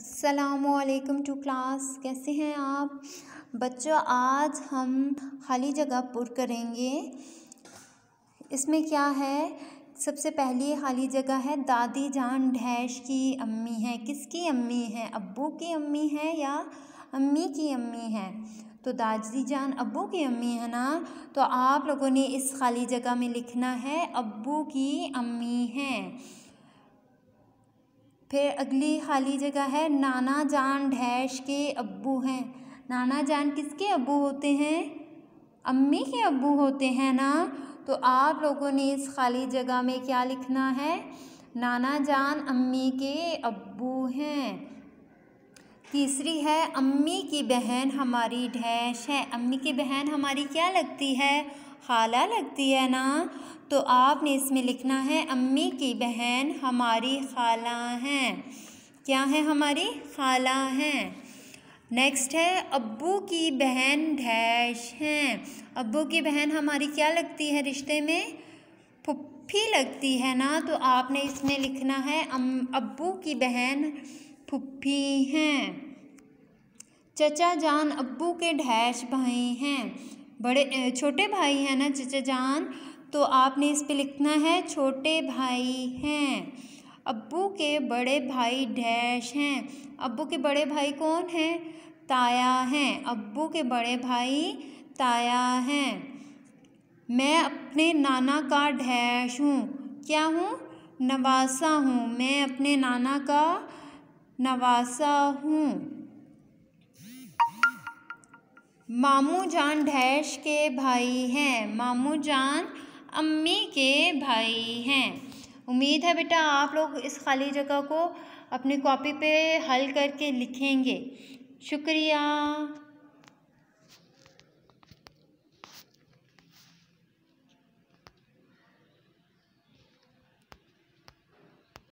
असलकम to class कैसे हैं आप बच्चों आज हम खाली जगह पुर करेंगे इसमें क्या है सबसे पहली खाली जगह है दादी जान ढैश की अम्मी है किसकी अम्मी है अब्बू की अम्मी है या अम्मी की अम्मी है तो दादी जान अब्बू की अम्मी है ना तो आप लोगों ने इस खाली जगह में लिखना है अब्बू की अम्मी हैं फिर अगली खाली जगह है नाना जान डैश के अब्बू हैं नाना जान किसके अब्बू होते हैं अम्मी के अब्बू होते हैं ना तो आप लोगों ने इस खाली जगह में क्या लिखना है नाना जान अम्मी के अब्बू हैं तीसरी है अम्मी की बहन हमारी ढैंस है अम्मी की बहन हमारी क्या लगती है खाला लगती है ना तो आपने इसमें लिखना है अम्मी की बहन हमारी खाला हैं क्या है हमारी खाला हैं नेक्स्ट है अब्बू की बहन ढैश हैं अब्बू की बहन हमारी क्या लगती है रिश्ते में फुप्फी लगती है ना तो आपने इसमें लिखना है अम अब्बू की बहन फुप्फी हैं चचा जान अब्बू के ढैश भाई हैं बड़े छोटे भाई हैं ना चचा जान तो आपने इस पे लिखना है छोटे भाई हैं अब्बू के बड़े भाई डैश हैं अब्बू के बड़े भाई कौन हैं ताया हैं अब्बू के बड़े भाई ताया हैं मैं अपने नाना का डैश हूँ क्या हूँ नवासा हूँ मैं अपने नाना का नवासा हूँ मामू जान डैश के भाई हैं मामू जान अम्मी के भाई हैं उम्मीद है बेटा आप लोग इस खाली जगह को अपनी कॉपी पे हल करके लिखेंगे शुक्रिया